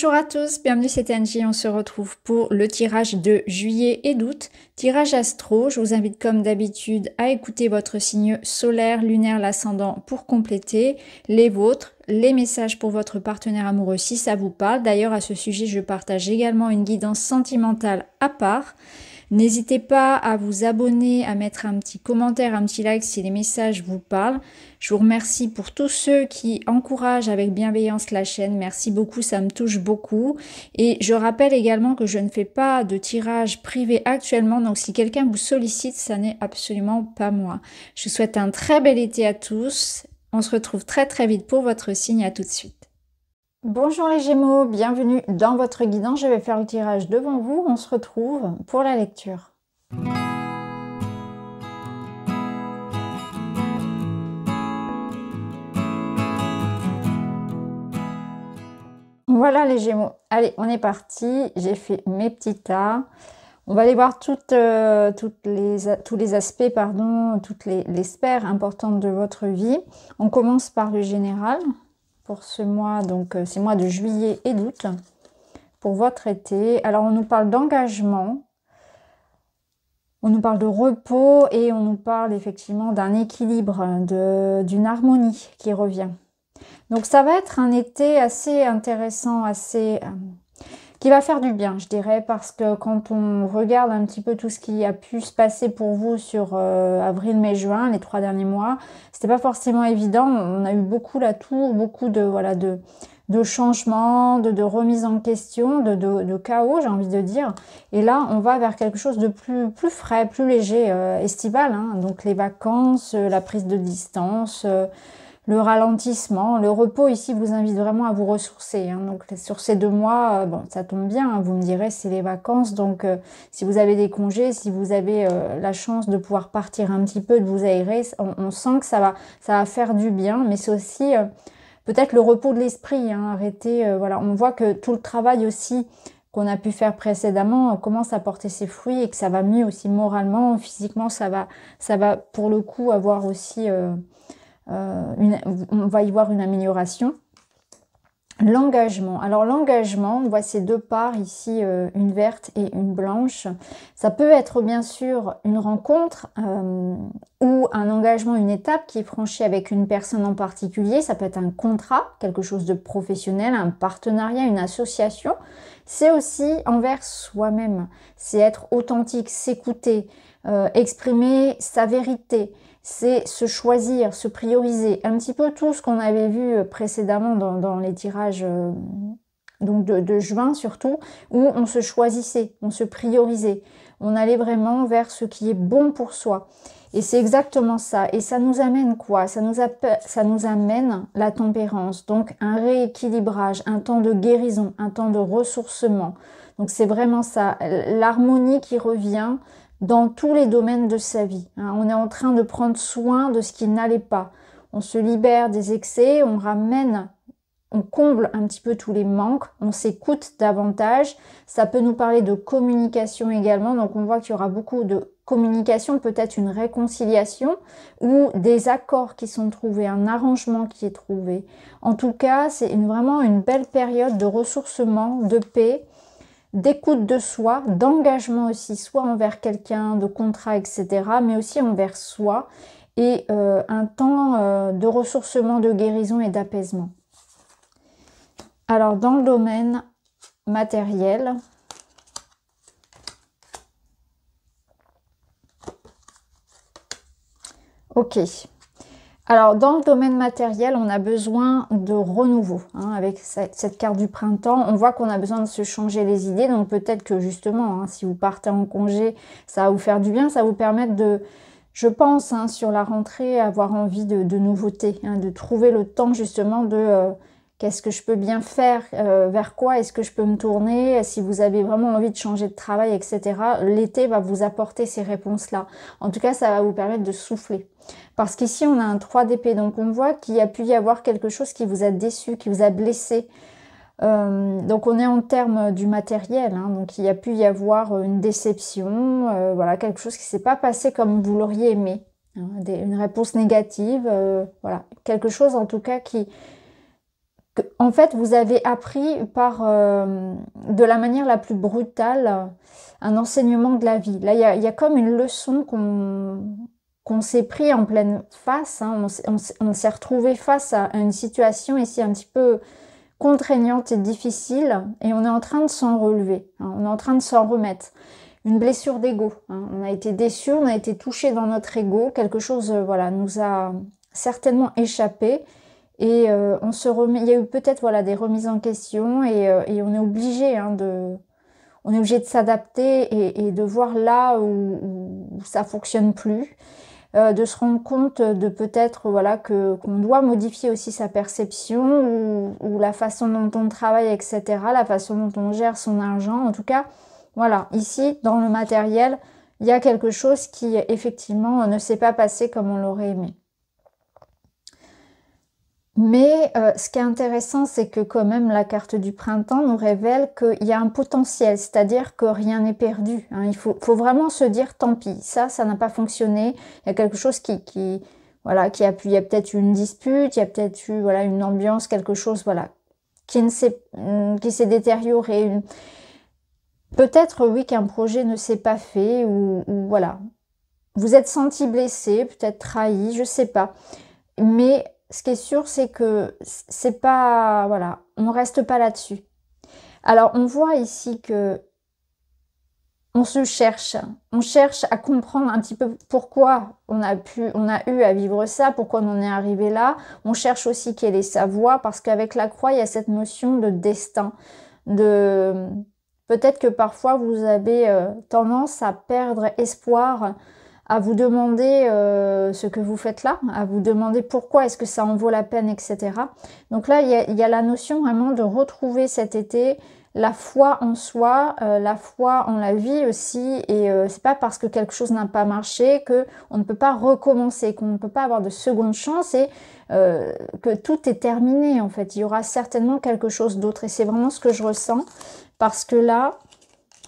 Bonjour à tous, bienvenue, c'est Angie. On se retrouve pour le tirage de juillet et d'août. Tirage astro, je vous invite comme d'habitude à écouter votre signe solaire, lunaire, l'ascendant pour compléter les vôtres, les messages pour votre partenaire amoureux si ça vous parle. D'ailleurs, à ce sujet, je partage également une guidance sentimentale à part. N'hésitez pas à vous abonner, à mettre un petit commentaire, un petit like si les messages vous parlent. Je vous remercie pour tous ceux qui encouragent avec bienveillance la chaîne. Merci beaucoup, ça me touche beaucoup. Et je rappelle également que je ne fais pas de tirage privé actuellement, donc si quelqu'un vous sollicite, ça n'est absolument pas moi. Je vous souhaite un très bel été à tous. On se retrouve très très vite pour votre signe. À tout de suite. Bonjour les Gémeaux, bienvenue dans votre guidon, Je vais faire le tirage devant vous. On se retrouve pour la lecture. Voilà les Gémeaux. Allez, on est parti. J'ai fait mes petits tas. On va aller voir toutes, euh, tous les aspects, pardon, toutes les, les sphères importantes de votre vie. On commence par le général, pour ce mois, donc euh, ces mois de juillet et d'août, pour votre été. Alors on nous parle d'engagement, on nous parle de repos et on nous parle effectivement d'un équilibre, hein, d'une harmonie qui revient. Donc ça va être un été assez intéressant, assez euh, qui va faire du bien, je dirais, parce que quand on regarde un petit peu tout ce qui a pu se passer pour vous sur euh, avril, mai, juin, les trois derniers mois, c'était pas forcément évident. On a eu beaucoup la tour, beaucoup de voilà de de changements, de, de remise en question, de, de, chaos, j'ai envie de dire. Et là, on va vers quelque chose de plus, plus frais, plus léger, euh, estival. Hein. Donc les vacances, euh, la prise de distance le ralentissement, le repos ici vous invite vraiment à vous ressourcer. Hein. Donc sur ces deux mois, euh, bon, ça tombe bien, hein. vous me direz, c'est les vacances. Donc euh, si vous avez des congés, si vous avez euh, la chance de pouvoir partir un petit peu, de vous aérer, on, sent que ça va, ça va faire du bien, mais c'est aussi peut-être le repos de l'esprit. Hein, arrêter, voilà, on voit que tout le travail aussi qu'on a pu faire précédemment commence à porter ses fruits et que ça va mieux aussi moralement, physiquement, ça va, ça va pour le coup avoir aussi euh, on va y voir une amélioration. L'engagement. Alors l'engagement, on voit ces deux parts ici, euh, une verte et une blanche. Ça peut être bien sûr une rencontre euh, ou un engagement, une étape qui est franchie avec une personne en particulier. Ça peut être un contrat, quelque chose de professionnel, un partenariat, une association. C'est aussi envers soi-même. C'est être authentique, s'écouter, exprimer sa vérité c'est se choisir, se prioriser. Un petit peu tout ce qu'on avait vu euh, précédemment dans, les tirages euh, de, juin surtout, où on se choisissait, on se priorisait. On allait vraiment vers ce qui est bon pour soi. Et c'est exactement ça. Et ça nous amène quoi ça nous amène la tempérance, donc un rééquilibrage, un temps de guérison, un temps de ressourcement. Donc c'est vraiment ça, l'harmonie qui revient dans tous les domaines de sa vie. Hein. on est en train de prendre soin de ce qui n'allait pas. On se libère des excès, on ramène, on comble un petit peu tous les manques, on s'écoute davantage. Ça peut nous parler de communication également, donc on voit qu'il y aura beaucoup de communication, peut-être une réconciliation ou des accords qui sont trouvés, un arrangement qui est trouvé. En tout cas, c'est vraiment une belle période de ressourcement, de paix, d'écoute de soi, d'engagement aussi, soit envers quelqu'un, de contrat, etc., mais aussi envers soi, et euh, un temps euh, de ressourcement, de guérison et d'apaisement. Alors dans le domaine matériel, ok. Alors, dans le domaine matériel, on a besoin de renouveau. Hein. avec cette carte du printemps, on voit qu'on a besoin de se changer les idées. Donc, peut-être que justement, hein, si vous partez en congé, ça va vous faire du bien. Ça va vous permettre de, je pense, hein, sur la rentrée, avoir envie de, nouveautés, de trouver le temps justement de... Euh, Qu'est-ce que je peux bien faire euh, Vers quoi est-ce que je peux me tourner Si vous avez vraiment envie de changer de travail, etc., l'été va vous apporter ces réponses-là. En tout cas, ça va vous permettre de souffler. Parce qu'ici, on a un 3 d'épée. donc on voit qu'il y a pu y avoir quelque chose qui vous a déçu, qui vous a blessé. Euh, donc on est en termes du matériel, hein, donc il y a pu y avoir une déception, euh, voilà quelque chose qui ne s'est pas passé comme vous l'auriez aimé, hein, une réponse négative, voilà quelque chose en tout cas qui en fait, vous avez appris par euh, de la manière la plus brutale un enseignement de la vie. Là, il y, a, comme une leçon qu'on s'est pris en pleine face. Hein. On, s'est retrouvé face à une situation ici un petit peu contraignante et difficile, et on est en train de s'en relever. Hein. On est en train de s'en remettre. Une blessure d'ego. Hein. On a été déçu, on a été touché dans notre ego. Quelque chose, euh, voilà, nous a certainement échappé et euh, on se il y a eu peut-être voilà des remises en question et, euh, on est obligé hein, de, on est obligé de s'adapter et, de voir là où, ça fonctionne plus, euh, de se rendre compte de peut-être voilà que qu'on doit modifier aussi sa perception ou, ou, la façon dont on travaille etc, la façon dont on gère son argent. En tout cas, voilà ici dans le matériel, il y a quelque chose qui effectivement ne s'est pas passé comme on l'aurait aimé. Mais euh, ce qui est intéressant, c'est que quand même la carte du printemps nous révèle qu'il y a un potentiel, c'est-à-dire que rien n'est perdu. Hein. Il faut, faut, vraiment se dire tant pis, ça, ça n'a pas fonctionné. Il y a quelque chose qui, qui voilà, qui a pu, il y a peut-être une dispute, il y a peut-être eu voilà une ambiance, quelque chose, voilà, qui ne s'est, hum, qui s'est détérioré. Peut-être oui qu'un projet ne s'est pas fait ou, voilà, vous êtes senti blessé, peut-être trahi, je sais pas, mais ce qui est sûr, c'est que c'est pas, voilà, on reste pas là-dessus. Alors, on voit ici que on se cherche, on cherche à comprendre un petit peu pourquoi on a pu, on a eu à vivre ça, pourquoi on en est arrivé là. On cherche aussi quelle est sa voie, parce qu'avec la croix, il y a cette notion de destin, de peut-être que parfois vous avez euh, tendance à perdre espoir à vous demander euh, ce que vous faites là, à vous demander pourquoi est-ce que ça en vaut la peine, etc. Donc là, il y a, la notion vraiment de retrouver cet été la foi en soi, euh, la foi en la vie aussi, et euh, c'est pas parce que quelque chose n'a pas marché que on ne peut pas recommencer, qu'on ne peut pas avoir de seconde chance et que tout est terminé en fait. Il y aura certainement quelque chose d'autre, et c'est vraiment ce que je ressens parce que là,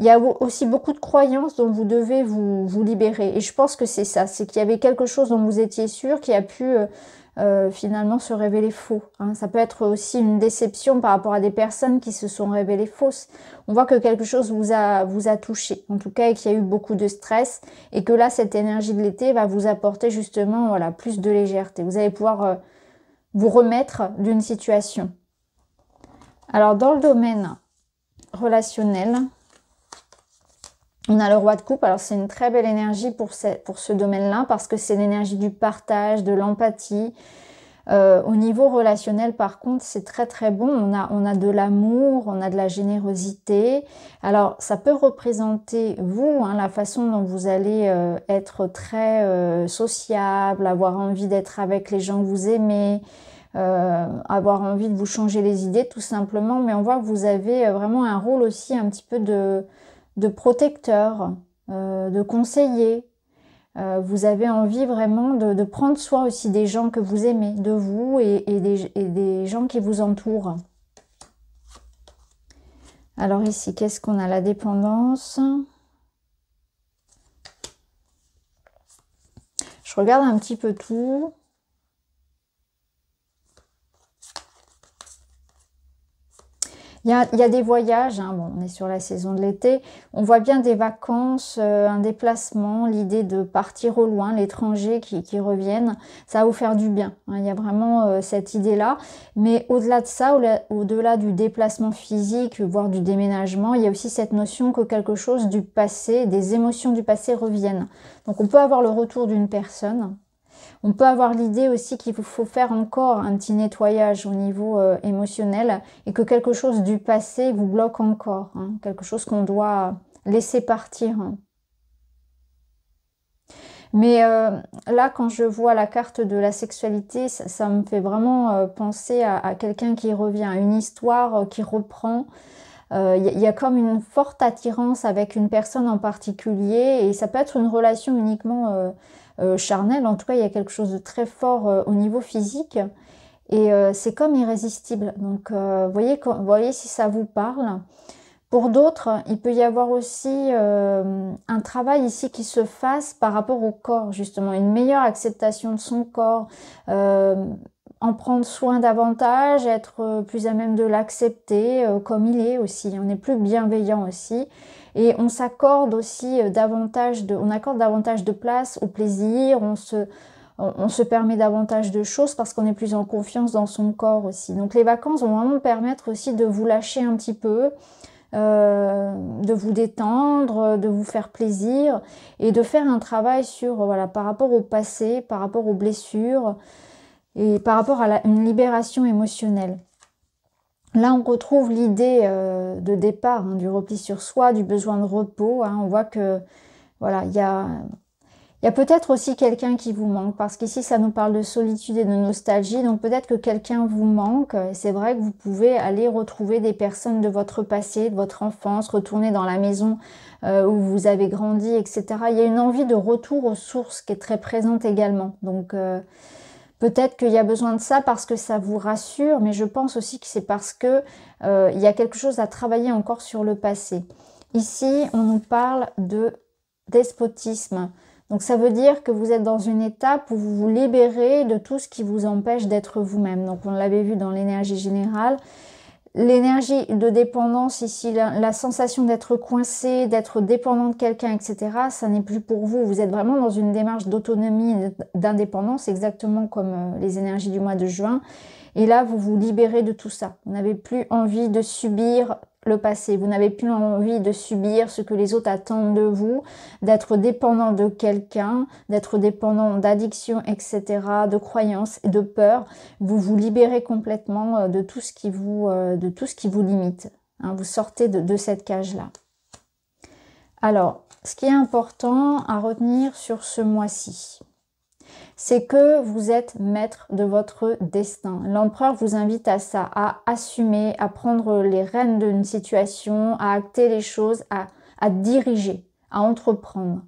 il y a aussi beaucoup de croyances dont vous devez vous, vous libérer. Et je pense que c'est ça, c'est qu'il y avait quelque chose dont vous étiez sûr qui a pu euh, euh, finalement se révéler faux. Hein. Ça peut être aussi une déception par rapport à des personnes qui se sont révélées fausses. On voit que quelque chose vous a, vous a touché, en tout cas, et qu'il y a eu beaucoup de stress, et que là, cette énergie de l'été va vous apporter justement voilà, plus de légèreté. Vous allez pouvoir euh, vous remettre d'une situation. Alors, dans le domaine relationnel, on a le roi de coupe, alors c'est une très belle énergie pour ce, domaine-là parce que c'est l'énergie du partage, de l'empathie. Euh, au niveau relationnel, par contre, c'est très très bon. On a, on a de l'amour, on a de la générosité. Alors, ça peut représenter vous, hein, la façon dont vous allez euh, être très euh, sociable, avoir envie d'être avec les gens que vous aimez, avoir envie de vous changer les idées, tout simplement. Mais on voit que vous avez vraiment un rôle aussi un petit peu de de protecteur, euh, de conseiller. Euh, vous avez envie vraiment de, prendre soin aussi des gens que vous aimez, de vous et, des, et des, gens qui vous entourent. Alors ici, qu'est-ce qu'on a La dépendance. Je regarde un petit peu tout. Il y a, des voyages, hein. bon, on est sur la saison de l'été, on voit bien des vacances, euh, un déplacement, l'idée de partir au loin, l'étranger qui, qui reviennent, ça va vous faire du bien. Hein. il y a vraiment euh, cette idée-là. Mais au-delà de ça, au-delà du déplacement physique, voire du déménagement, il y a aussi cette notion que quelque chose du passé, des émotions du passé reviennent. Donc on peut avoir le retour d'une personne, on peut avoir l'idée aussi qu'il vous faut faire encore un petit nettoyage au niveau euh, émotionnel et que quelque chose du passé vous bloque encore, hein. quelque chose qu'on doit laisser partir. Hein. Mais euh, là, quand je vois la carte de la sexualité, ça, me fait vraiment euh, penser à, quelqu'un qui revient, à une histoire qui reprend. Il y, a comme une forte attirance avec une personne en particulier et ça peut être une relation uniquement euh, charnel. En tout cas, il y a quelque chose de très fort euh, au niveau physique. Et euh, c'est comme irrésistible. Donc, voyez, voyez si ça vous parle. Pour d'autres, il peut y avoir aussi un travail ici qui se fasse par rapport au corps, justement, une meilleure acceptation de son corps, en prendre soin davantage, être euh, plus à même de l'accepter euh, comme il est aussi. On est plus bienveillant aussi et on s'accorde aussi euh, davantage de, on accorde davantage de place au plaisir, on se, on, se permet davantage de choses parce qu'on est plus en confiance dans son corps aussi. Donc les vacances vont vraiment permettre aussi de vous lâcher un petit peu, de vous détendre, de vous faire plaisir et de faire un travail sur voilà par rapport au passé, par rapport aux blessures et par rapport à une libération émotionnelle. Là, on retrouve l'idée euh, de départ hein, du repli sur soi, du besoin de repos. Hein. on voit que voilà, il y a, y peut-être aussi quelqu'un qui vous manque parce qu'ici, ça nous parle de solitude et de nostalgie. Donc peut-être que quelqu'un vous manque. C'est vrai que vous pouvez aller retrouver des personnes de votre passé, de votre enfance, retourner dans la maison euh, où vous avez grandi, etc. Il y a une envie de retour aux sources qui est très présente également. Donc euh, Peut-être qu'il y a besoin de ça parce que ça vous rassure, mais je pense aussi que c'est parce que euh, il y a quelque chose à travailler encore sur le passé. Ici, on nous parle de despotisme. Donc ça veut dire que vous êtes dans une étape où vous vous libérez de tout ce qui vous empêche d'être vous-même. Donc on l'avait vu dans l'énergie générale, l'énergie de dépendance ici, la, sensation d'être coincé, d'être dépendant de quelqu'un, etc., ça n'est plus pour vous. Vous êtes vraiment dans une démarche d'autonomie, d'indépendance, exactement comme euh, les énergies du mois de juin. Et là, vous vous libérez de tout ça. Vous n'avez plus envie de subir le passé. Vous n'avez plus envie de subir ce que les autres attendent de vous, d'être dépendant de quelqu'un, d'être dépendant d'addiction, etc., de croyances et de peurs. Vous vous libérez complètement euh, de tout ce qui vous, euh, de tout ce qui vous limite. Hein. vous sortez de cette cage-là. Alors, ce qui est important à retenir sur ce mois-ci, c'est que vous êtes maître de votre destin. L'empereur vous invite à ça, à assumer, à prendre les rênes d'une situation, à acter les choses, à, diriger, à entreprendre,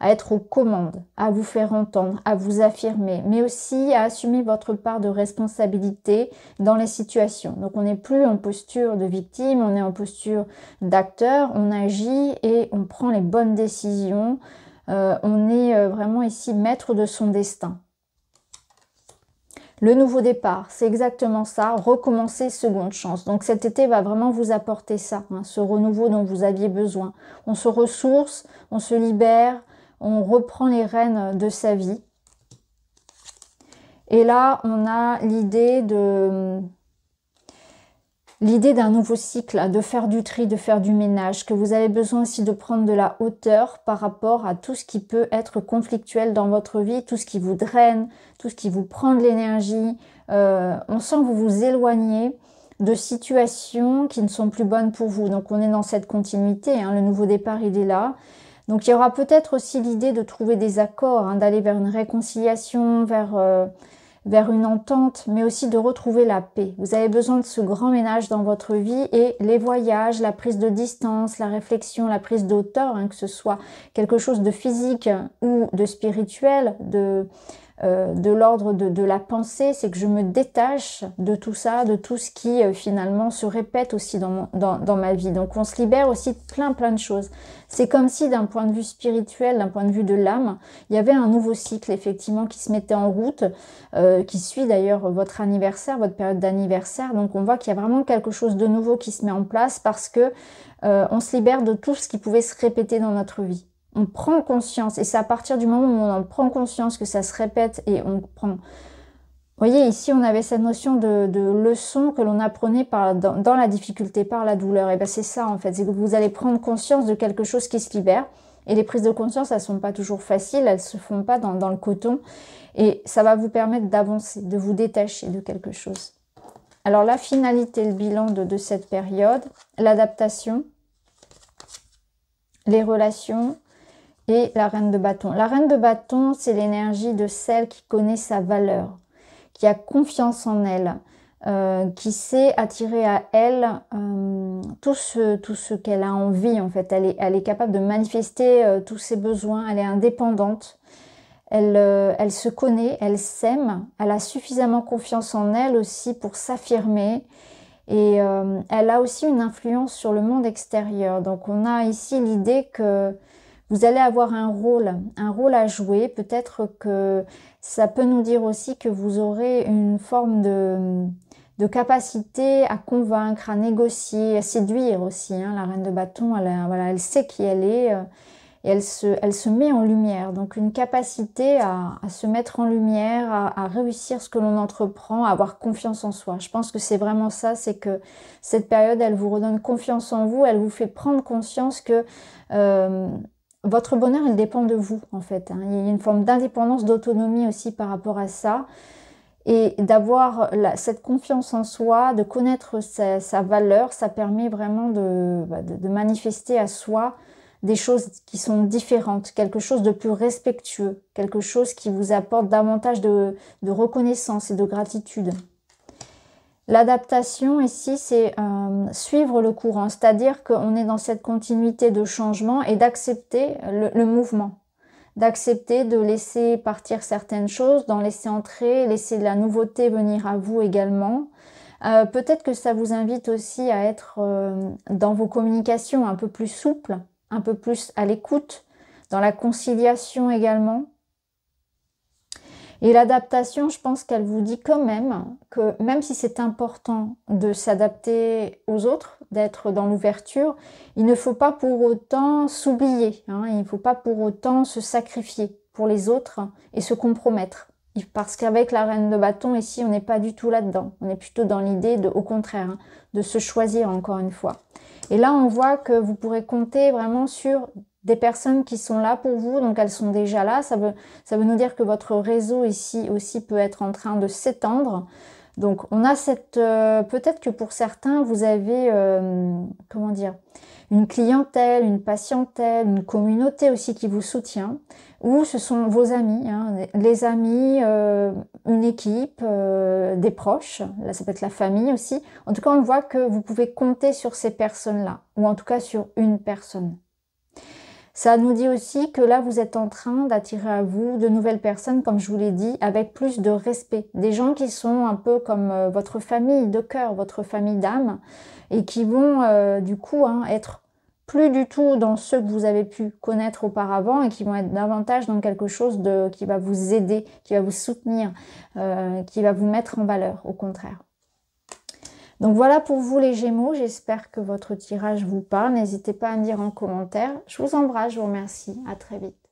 à être aux commandes, à vous faire entendre, à vous affirmer, mais aussi à assumer votre part de responsabilité dans les situations. Donc on n'est plus en posture de victime, on est en posture d'acteur, on agit et on prend les bonnes décisions euh, on est euh, vraiment ici maître de son destin. Le nouveau départ, c'est exactement ça, recommencer seconde chance. Donc cet été va vraiment vous apporter ça, hein, ce renouveau dont vous aviez besoin. On se ressource, on se libère, on reprend les rênes de sa vie. Et là, on a l'idée de l'idée d'un nouveau cycle, de faire du tri, de faire du ménage, que vous avez besoin aussi de prendre de la hauteur par rapport à tout ce qui peut être conflictuel dans votre vie, tout ce qui vous draine, tout ce qui vous prend de l'énergie. Euh, on sent que vous vous éloignez de situations qui ne sont plus bonnes pour vous. Donc on est dans cette continuité, hein, le nouveau départ il est là. Donc il y aura peut-être aussi l'idée de trouver des accords, hein, d'aller vers une réconciliation, vers... Euh, vers une entente, mais aussi de retrouver la paix. Vous avez besoin de ce grand ménage dans votre vie et les voyages, la prise de distance, la réflexion, la prise d'auteur, hein, que ce soit quelque chose de physique ou de spirituel, de euh, de l'ordre de, la pensée, c'est que je me détache de tout ça, de tout ce qui euh, finalement se répète aussi dans, mon, dans, dans, ma vie. Donc on se libère aussi de plein plein de choses. C'est comme si d'un point de vue spirituel, d'un point de vue de l'âme, il y avait un nouveau cycle effectivement qui se mettait en route, euh, qui suit d'ailleurs votre anniversaire, votre période d'anniversaire. Donc on voit qu'il y a vraiment quelque chose de nouveau qui se met en place parce que on se libère de tout ce qui pouvait se répéter dans notre vie on prend conscience. Et c'est à partir du moment où on en prend conscience que ça se répète et on prend. Vous voyez, ici, on avait cette notion de, leçon que l'on apprenait par, dans, la difficulté, par la douleur. Et bien, c'est ça, en fait. C'est que vous allez prendre conscience de quelque chose qui se libère. Et les prises de conscience, elles sont pas toujours faciles, elles se font pas dans, le coton. Et ça va vous permettre d'avancer, de vous détacher de quelque chose. Alors, la finalité, le bilan de, de cette période, l'adaptation, les relations, et la reine de bâton. La reine de bâton, c'est l'énergie de celle qui connaît sa valeur, qui a confiance en elle, euh, qui sait attirer à elle euh, tout ce, tout ce qu'elle a envie en fait. Elle est, elle est capable de manifester euh, tous ses besoins, elle est indépendante. Elle, elle se connaît, elle s'aime, elle a suffisamment confiance en elle aussi pour s'affirmer et elle a aussi une influence sur le monde extérieur. Donc on a ici l'idée que vous allez avoir un rôle, un rôle à jouer. Peut-être que ça peut nous dire aussi que vous aurez une forme de, capacité à convaincre, à négocier, à séduire aussi. Hein. La reine de bâton, elle, voilà, elle sait qui elle est euh, et elle se, elle se met en lumière. Donc une capacité à, se mettre en lumière, à, réussir ce que l'on entreprend, à avoir confiance en soi. Je pense que c'est vraiment ça, c'est que cette période, elle vous redonne confiance en vous, elle vous fait prendre conscience que... Euh, votre bonheur, il dépend de vous, en fait. Hein. Il y a une forme d'indépendance, d'autonomie aussi par rapport à ça. Et d'avoir cette confiance en soi, de connaître sa, valeur, ça permet vraiment bah, de, manifester à soi des choses qui sont différentes, quelque chose de plus respectueux, quelque chose qui vous apporte davantage de reconnaissance et de gratitude. L'adaptation ici, c'est euh, suivre le courant, c'est-à-dire qu'on est dans cette continuité de changement et d'accepter le, mouvement, d'accepter de laisser partir certaines choses, d'en laisser entrer, laisser la nouveauté venir à vous également. Euh, peut-être que ça vous invite aussi à être euh, dans vos communications un peu plus souple, un peu plus à l'écoute, dans la conciliation également. Et l'adaptation, je pense qu'elle vous dit quand même que même si c'est important de s'adapter aux autres, d'être dans l'ouverture, il ne faut pas pour autant s'oublier, hein. il ne faut pas pour autant se sacrifier pour les autres et se compromettre. Parce qu'avec la reine de bâton, ici, on n'est pas du tout là-dedans. On est plutôt dans l'idée de, au contraire, hein, de se choisir encore une fois. Et là, on voit que vous pourrez compter vraiment sur des personnes qui sont là pour vous, donc elles sont déjà là. Ça veut, ça veut nous dire que votre réseau ici aussi peut être en train de s'étendre. Donc on a cette... Euh, peut-être que pour certains, vous avez... Euh, comment dire une clientèle, une patientèle, une communauté aussi qui vous soutient, ou ce sont vos amis, hein, les amis, euh, une équipe, des proches, là ça peut être la famille aussi. En tout cas, on voit que vous pouvez compter sur ces personnes-là, ou en tout cas sur une personne. Ça nous dit aussi que là, vous êtes en train d'attirer à vous de nouvelles personnes, comme je vous l'ai dit, avec plus de respect. Des gens qui sont un peu comme euh, votre famille de cœur, votre famille d'âme, et qui vont euh, du coup hein, être plus du tout dans ceux que vous avez pu connaître auparavant et qui vont être davantage dans quelque chose de, qui va vous aider, qui va vous soutenir, euh, qui va vous mettre en valeur, au contraire. Donc voilà pour vous les Gémeaux, j'espère que votre tirage vous parle. N'hésitez pas à me dire en commentaire. Je vous embrasse, je vous remercie. À très vite.